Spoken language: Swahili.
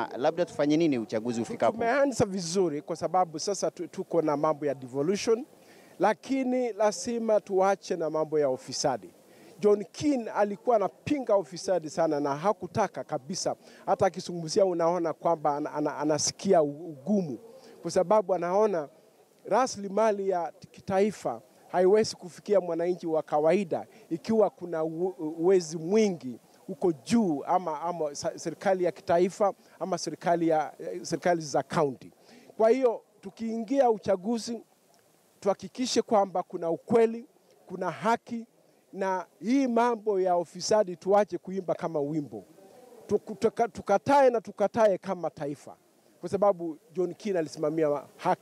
Ah, labda tufanye nini uchaguzi ufikapo? Tumeanza vizuri kwa sababu sasa tuko na mambo ya devolution, lakini lazima tuache na mambo ya ufisadi. John kin alikuwa anapinga ufisadi sana na hakutaka kabisa, hata akizungumzia unaona kwamba an, an, anasikia ugumu, kwa sababu anaona rasilimali ya kitaifa haiwezi kufikia mwananchi wa kawaida ikiwa kuna uwezi mwingi uko juu ama, ama serikali ya kitaifa ama serikali, ya, serikali za kaunti. Kwa hiyo tukiingia uchaguzi tuhakikishe kwamba kuna ukweli, kuna haki na hii mambo ya ofisadi tuache kuimba kama wimbo, tukatae na tukatae kama taifa, kwa sababu John Kina alisimamia haki.